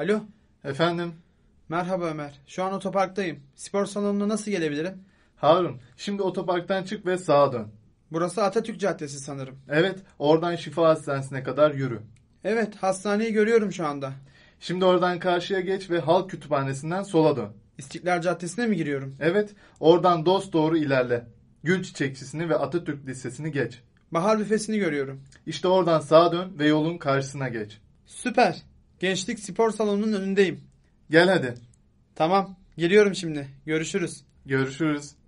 Alo. Efendim? Merhaba Ömer. Şu an otoparktayım. Spor salonuna nasıl gelebilirim? Harun, şimdi otoparktan çık ve sağa dön. Burası Atatürk Caddesi sanırım. Evet, oradan Şifa Hastanesi'ne kadar yürü. Evet, hastaneyi görüyorum şu anda. Şimdi oradan karşıya geç ve Halk Kütüphanesi'nden sola dön. İstiklal Caddesi'ne mi giriyorum? Evet, oradan dost doğru ilerle. Gül Çiçekçisi'ni ve Atatürk Lisesi'ni geç. Bahar büfesini görüyorum. İşte oradan sağa dön ve yolun karşısına geç. Süper. Gençlik spor salonunun önündeyim. Gel hadi. Tamam. Geliyorum şimdi. Görüşürüz. Görüşürüz.